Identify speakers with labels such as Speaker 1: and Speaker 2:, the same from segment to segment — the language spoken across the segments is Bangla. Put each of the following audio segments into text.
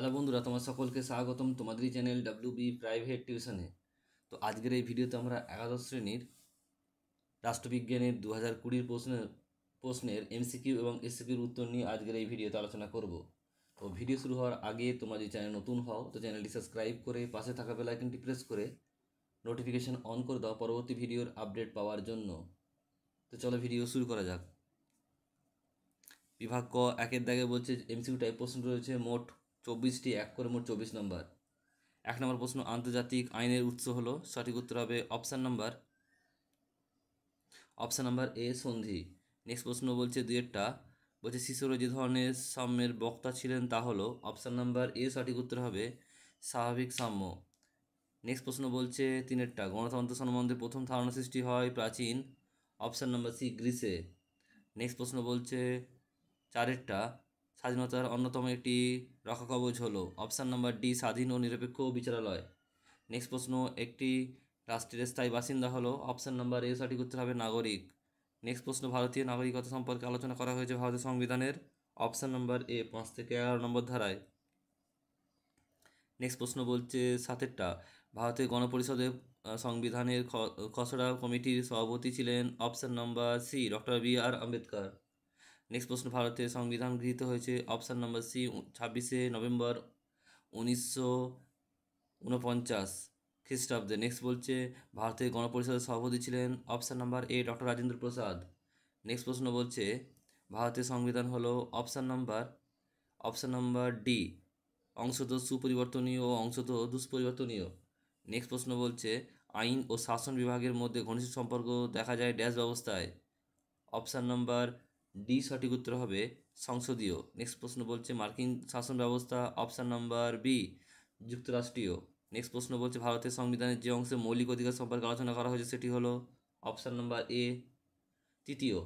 Speaker 1: হ্যালো বন্ধুরা তোমার সকলকে স্বাগতম তোমাদেরই চ্যানেল ডাব্লিউ বি প্রাইভেট টিউশনে তো আজকের এই ভিডিওতে আমরা একাদশ শ্রেণীর রাষ্ট্রবিজ্ঞানের দু হাজার কুড়ির প্রশ্নের প্রশ্নের এমসিকিউ এবং এসসিকিউর উত্তর নিয়ে আজকের এই ভিডিওতে আলোচনা করব তো ভিডিও শুরু হওয়ার আগে তোমরা যদি চ্যানেল নতুন হও তো চ্যানেলটি সাবস্ক্রাইব করে পাশে থাকা বেলাইকনটি প্রেস করে নোটিফিকেশান অন করে দাও পরবর্তী ভিডিওর আপডেট পাওয়ার জন্য তো চলো ভিডিও শুরু করা যাক বিভাগ ক একের দাগে বলছে এমসিকিউ টাইপ প্রশ্ন রয়েছে মোট চব্বিশটি এক করে মোট চব্বিশ নম্বর এক নম্বর প্রশ্ন আন্তর্জাতিক আইনের উৎস হল সঠিক উত্তর হবে option number option number A সন্ধি নেক্সট প্রশ্ন বলছে দুয়েরটা বলছে শিশুরা যে ধরনের সাম্যের বক্তা ছিলেন তা হলো অপশান নাম্বার এ সঠিক উত্তর হবে স্বাভাবিক সাম্য নেক্সট প্রশ্ন বলছে তিনেরটা গণতন্ত্র সম্বন্ধে প্রথম ধারণা সৃষ্টি হয় প্রাচীন অপশান নাম্বার সি গ্রিসে নেক্সট প্রশ্ন বলছে চারেরটা স্বাধীনতার অন্যতম একটি কবচ হলো অপশান নাম্বার ডি স্বাধীন ও নিরপেক্ষ বিচারালয় নেক্সট প্রশ্ন একটি রাষ্ট্রের স্থায়ী বাসিন্দা হলো অপশান নাম্বার এ সঠিক উত্তর হবে নাগরিক নেক্সট প্রশ্ন ভারতীয় নাগরিকতা সম্পর্কে আলোচনা করা হয়েছে ভারতের সংবিধানের অপশান নাম্বার এ পাঁচ থেকে এগারো নম্বর ধারায় নেক্সট প্রশ্ন বলছে সাতেরটা ভারতের গণপরিষদের সংবিধানের খসড়া কমিটির সভাপতি ছিলেন option number C doctor B R Ambedkar next প্রশ্ন ভারতের সংবিধান গৃহীত হয়েছে অপশান নম্বর সি ছাব্বিশে নভেম্বর উনিশশো ঊনপঞ্চাশ খ্রিস্টাব্দে নেক্সট বলছে ভারতের গণপরিষদের সভাপতি ছিলেন option number A doctor Rajendra Prasad next প্রশ্ন বলছে ভারতের সংবিধান হলো option number option number D অংশত সুপরিবর্তনীয় ও অংশত দুষ্পরিবর্তনীয় নেক্সট প্রশ্ন বলছে আইন ও শাসন বিভাগের মধ্যে ঘনিষ্ঠ সম্পর্ক দেখা যায় ড্যাশ ব্যবস্থায় অপশান নাম্বার ডি সঠিক উত্তর হবে সংসদীয় নেক্সট প্রশ্ন বলছে মার্কিন শাসন ব্যবস্থা অপশান নাম্বার বি যুক্তরাষ্ট্রীয় নেক্সট প্রশ্ন বলছে ভারতের সংবিধানের যে অংশে মৌলিক অধিকার সম্পর্কে আলোচনা করা হয়েছে সেটি হলো অপশান নাম্বার এ তৃতীয়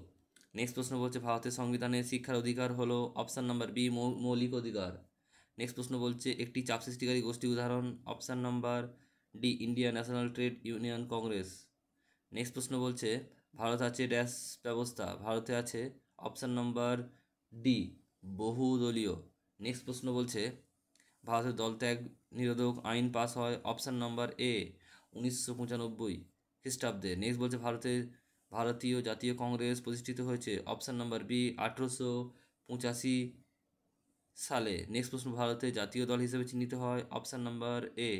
Speaker 1: নেক্সট প্রশ্ন বলছে ভারতের সংবিধানে শিক্ষার অধিকার হলো অপশান নাম্বার বি মৌলিক অধিকার নেক্সট প্রশ্ন বলছে একটি চাপ সৃষ্টিকারী গোষ্ঠী উদাহরণ option number D India National Trade Union Congress next প্রশ্ন বলছে ভারত আছে ড্যাশ ব্যবস্থা ভারতে আছে অপশান নম্বর ডি বহুদলীয় নেক্সট প্রশ্ন বলছে ভারতের দলত্যাগ নিরোধক আইন পাস হয় অপশান নম্বর এ উনিশশো পঁচানব্বই খ্রিস্টাব্দে নেক্সট বলছে ভারতের ভারতীয় জাতীয় কংগ্রেস প্রতিষ্ঠিত হয়েছে অপশান নম্বর বি আঠেরোশো পঁচাশি সালে নেক্সট প্রশ্ন ভারতের জাতীয় দল হিসেবে চিহ্নিত হয় option number A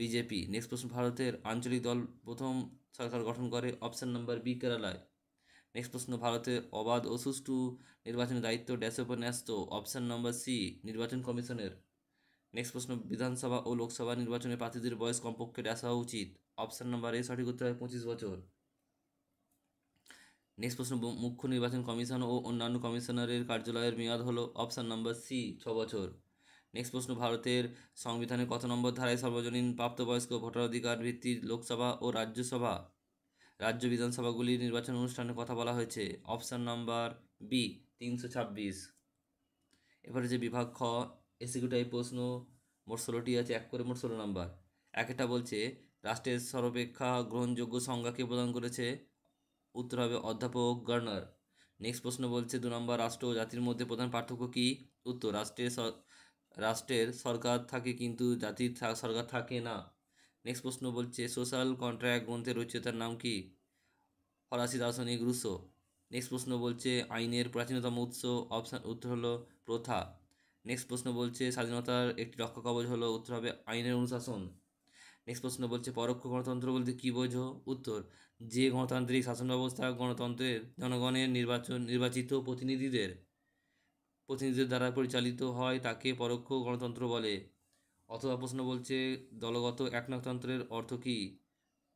Speaker 1: BJP next প্রশ্ন ভারতের আঞ্চলিক দল প্রথম সরকার গঠন করে অপশান নম্বর বি কেরালায় নেক্সট প্রশ্ন ভারতে অবাধ ও সুষ্ঠু নির্বাচনের দায়িত্ব ড্যাশের উপর ন্যস্ত অপশান নম্বর সি নির্বাচন কমিশনের নেক্সট প্রশ্ন বিধানসভা ও লোকসভা নির্বাচনে প্রার্থীদের বয়স কমপক্ষে ড্যাশ হওয়া উচিত অপশান নম্বর এ সঠিক উত্তর হয় পঁচিশ বছর নেক্সট প্রশ্ন মুখ্য নির্বাচন কমিশন ও অন্যান্য কমিশনারের কার্যালয়ের মেয়াদ হলো অপশান নম্বর সি ছ বছর নেক্সট প্রশ্ন ভারতের সংবিধানের কত নম্বর ধারায় সর্বজনীন প্রাপ্তবয়স্ক ভোটাধিকার ভিত্তির লোকসভা ও রাজ্যসভা রাজ্য বিধানসভাগুলির নির্বাচন অনুষ্ঠানে কথা বলা হয়েছে অপশান নম্বর বি তিনশো ছাব্বিশ এবারে যে বিভাগ খ এসিকিউটাই প্রশ্ন মোট ষোলোটি আছে এক করে মোট ষোলো নম্বর একটা বলছে রাষ্ট্রের সর্বাপেক্ষা গ্রহণযোগ্য সংজ্ঞাকে প্রদান করেছে উত্তর হবে অধ্যাপক গার্নার নেক্সট প্রশ্ন বলছে দু নম্বর রাষ্ট্র ও জাতির মধ্যে প্রধান পার্থক্য কী উত্তর রাষ্ট্রের রাষ্ট্রের সরকার থাকে কিন্তু জাতির সরকার থাকে না নেক্সট প্রশ্ন বলছে সোশ্যাল কন্ট্রাক্ট গ্রন্থের রচয়িতার নাম কি ফরাসি দার্শনিক রুশো নেক্সট প্রশ্ন বলছে আইনের প্রাচীনতম উৎস অপশান উত্তর হলো প্রথা নেক্সট প্রশ্ন বলছে স্বাধীনতার একটি রক্ষা কবচ হলো উত্তর হবে আইনের অনুশাসন নেক্সট প্রশ্ন বলছে পরোক্ষ গণতন্ত্র বলতে কী বোঝো উত্তর যে গণতান্ত্রিক শাসন ব্যবস্থা গণতন্ত্রের জনগণের নির্বাচন নির্বাচিত প্রতিনিধিদের প্রতিনিধিদের দ্বারা পরিচালিত হয় তাকে পরোক্ষ গণতন্ত্র বলে অথবা প্রশ্ন বলছে দলগত একনাকতন্ত্রের অর্থ কী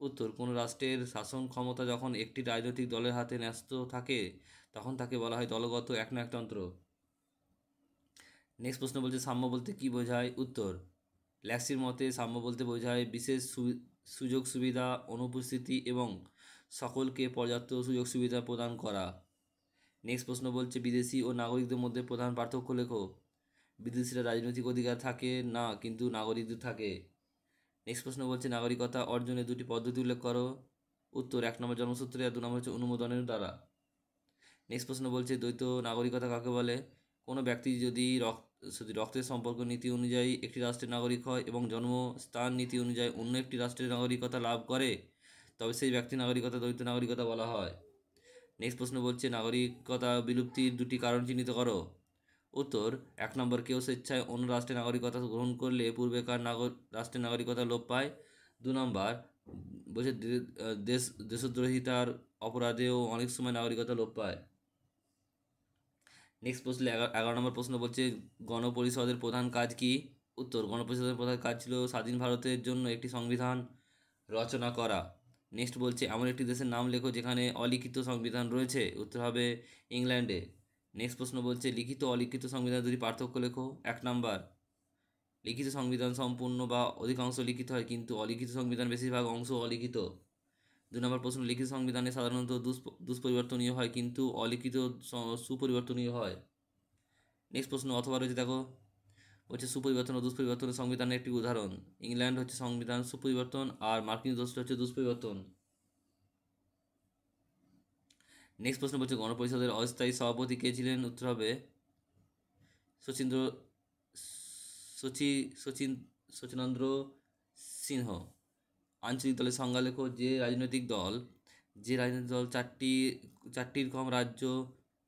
Speaker 1: উত্তর কোনো রাষ্ট্রের শাসন ক্ষমতা যখন একটি রাজনৈতিক দলের হাতে ন্যস্ত থাকে তখন তাকে বলা হয় দলগত একনাকতন্ত্র নেক্সট প্রশ্ন বলছে সাম্য বলতে কী বোঝায় উত্তর ল্যাক্সির মতে সাম্য বলতে বোঝায় বিশেষ সুযোগ সুবিধা অনুপস্থিতি এবং সকলকে পর্যাপ্ত সুযোগ সুবিধা প্রদান করা নেক্সট প্রশ্ন বলছে বিদেশি ও নাগরিকদের মধ্যে প্রধান পার্থক্য লেখো বিদেশিরা রাজনৈতিক অধিকার থাকে না কিন্তু নাগরিকদের থাকে নেক্সট প্রশ্ন বলছে নাগরিকতা অর্জনের দুটি পদ্ধতি উল্লেখ করো উত্তর এক নম্বর জন্মসূত্রে আর দু নম্বর হচ্ছে অনুমোদনের দ্বারা নেক্সট প্রশ্ন বলছে দ্বৈত নাগরিকতা কাকে বলে কোনো ব্যক্তি যদি রক্ত যদি রক্তের সম্পর্ক নীতি অনুযায়ী একটি রাষ্ট্রের নাগরিক হয় এবং জন্মস্থান নীতি অনুযায়ী অন্য একটি রাষ্ট্রের নাগরিকতা লাভ করে তবে সেই ব্যক্তি নাগরিকতা দ্বৈত নাগরিকতা বলা হয় নেক্সট প্রশ্ন বলছে নাগরিকতা বিলুপ্তির দুটি কারণ চিহ্নিত করো উত্তর এক নম্বর কেউ স্বেচ্ছায় অন্য রাষ্ট্রের নাগরিকতা গ্রহণ করলে পূর্বেকার নাগর রাষ্ট্রের নাগরিকতা লোপ পায় দু নম্বর বলছে দেশ দেশদ্রোহিতার অপরাধেও অনেক সময় নাগরিকতা লোপ পায় নেক্সট প্রশ্ন এগারো নম্বর প্রশ্ন বলছে গণপরিষদের প্রধান কাজ কি উত্তর গণপরিষদের প্রধান কাজ ছিল স্বাধীন ভারতের জন্য একটি সংবিধান রচনা করা নেক্সট বলছে এমন একটি দেশের নাম লেখো যেখানে অলিখিত সংবিধান রয়েছে উত্তর হবে ইংল্যান্ডে নেক্সট প্রশ্ন বলছে লিখিত অলিখিত সংবিধান যদি পার্থক্য লেখো এক নাম্বার লিখিত সংবিধান সম্পূর্ণ বা অধিকাংশ লিখিত হয় কিন্তু অলিখিত সংবিধান বেশিরভাগ অংশ অলিখিত দু নম্বর প্রশ্ন লিখিত সংবিধানে সাধারণত দুষ্পরিবর্তনীয় হয় কিন্তু অলিখিত সুপরিবর্তনীয় হয় নেক্সট প্রশ্ন অথবা রয়েছে দেখো হচ্ছে সুপরিবর্তন ও দুষ্পরিবর্তন সংবিধানের একটি উদাহরণ ইংল্যান্ড হচ্ছে সংবিধান সুপরিবর্তন আর মার্কিন যুক্তরাষ্ট্র হচ্ছে দুষ্পরিবর্তন নেক্সট প্রশ্ন বলছে গণপরিষদের অস্থায়ী সভাপতি কে ছিলেন উত্তর হবে শচীন্দ্র শচী শচীন শচীনেন্দ্র সিংহ আঞ্চলিক দলের সংজ্ঞালেখ যে রাজনৈতিক দল যে রাজনৈতিক দল চারটি চারটির কম রাজ্য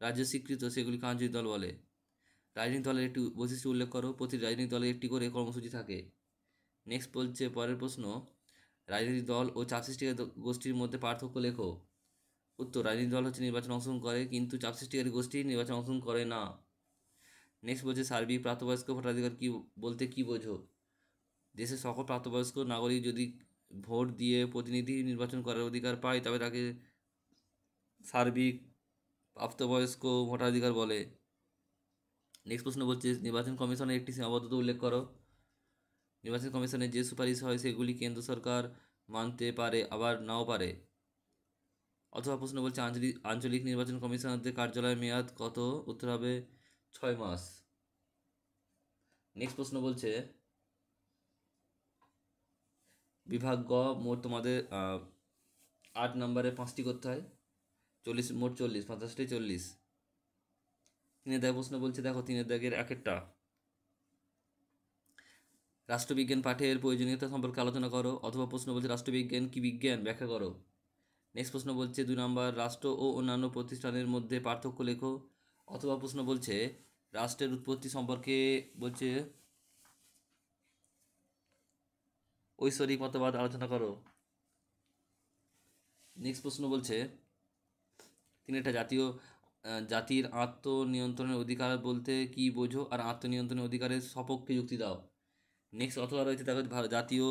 Speaker 1: রাজ্য স্বীকৃত সেগুলিকে আঞ্চলিক দল বলে রাজনৈতিক দলের একটি বৈশিষ্ট্য উল্লেখ করো প্রতিটি রাজনৈতিক দলের একটি করে কর্মসূচি থাকে নেক্সট বলছে পরের প্রশ্ন রাজনৈতিক দল ও চাপ গোষ্ঠীর মধ্যে পার্থক্য লেখো উত্তর রাজনীতি দল হচ্ছে নির্বাচন অংশগ্রহণ করে কিন্তু চাপ সৃষ্টিকারী গোষ্ঠী নির্বাচন অংশগ্রহণ করে না নেক্সট বলছে সার্বিক প্রাপ্তবয়স্ক ভোটাধিকার কী বলতে কী বোঝো দেশের সকল প্রাপ্তবয়স্ক নাগরিক যদি ভোট দিয়ে প্রতিনিধি নির্বাচন করার অধিকার পায় তবে তাকে সার্বিক প্রাপ্তবয়স্ক ভোটাধিকার বলে নেক্সট প্রশ্ন বলছে নির্বাচন কমিশনের একটি সীমাবদ্ধতা উল্লেখ করো নির্বাচন কমিশনের যে সুপারিশ হয় সেগুলি কেন্দ্র সরকার মানতে পারে আবার নাও পারে অথবা প্রশ্ন বলছে আঞ্চলিক আঞ্চলিক নির্বাচন কমিশনারদের কার্যালয়ের মেয়াদ কত উত্তর হবে ছয় মাস নেক্সট প্রশ্ন বলছে বিভাগ গ মোট তোমাদের আট নম্বরে পাঁচটি করতে হয় চল্লিশ মোট চল্লিশ পঞ্চাশটি চল্লিশ তিনের দাগ প্রশ্ন বলছে দেখো তিনের দাগের এক একটা রাষ্ট্রবিজ্ঞান পাঠের প্রয়োজনীয়তা সম্পর্কে আলোচনা করো অথবা প্রশ্ন বলছে রাষ্ট্রবিজ্ঞান কি বিজ্ঞান ব্যাখ্যা করো নেক্সট প্রশ্ন বলছে দুই নম্বর রাষ্ট্র ও অন্যান্য প্রতিষ্ঠানের মধ্যে পার্থক্য লেখো অথবা প্রশ্ন বলছে রাষ্ট্রের উৎপত্তি সম্পর্কে বলছে ঐশ্বরিক মতবাদ আলোচনা করো নেক্সট প্রশ্ন বলছে তিনি একটা জাতীয় জাতির আত্মনিয়ন্ত্রণের অধিকার বলতে কি বোঝো আর আত্মনিয়ন্ত্রণের অধিকারের সপক্ষে যুক্তি দাও নেক্সট অথবা রয়েছে তাকে জাতীয়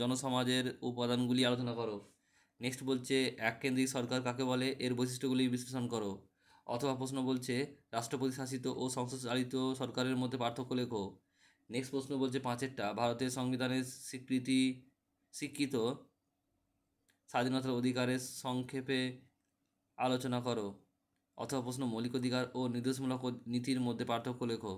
Speaker 1: জনসমাজের উপাদানগুলি আলোচনা করো নেক্সট বলছে এক কেন্দ্রিক সরকার কাকে বলে এর বৈশিষ্ট্যগুলি বিশ্লেষণ করো অথবা প্রশ্ন বলছে রাষ্ট্রপতি শাসিত ও সংসদ চালিত সরকারের মধ্যে পার্থক্য লেখো নেক্সট প্রশ্ন বলছে পাঁচেরটা ভারতের সংবিধানের স্বীকৃতি স্বীকৃত স্বাধীনতার অধিকারের সংক্ষেপে আলোচনা করো অথবা প্রশ্ন মৌলিক অধিকার ও নির্দেশমূলক নীতির মধ্যে পার্থক্য লেখো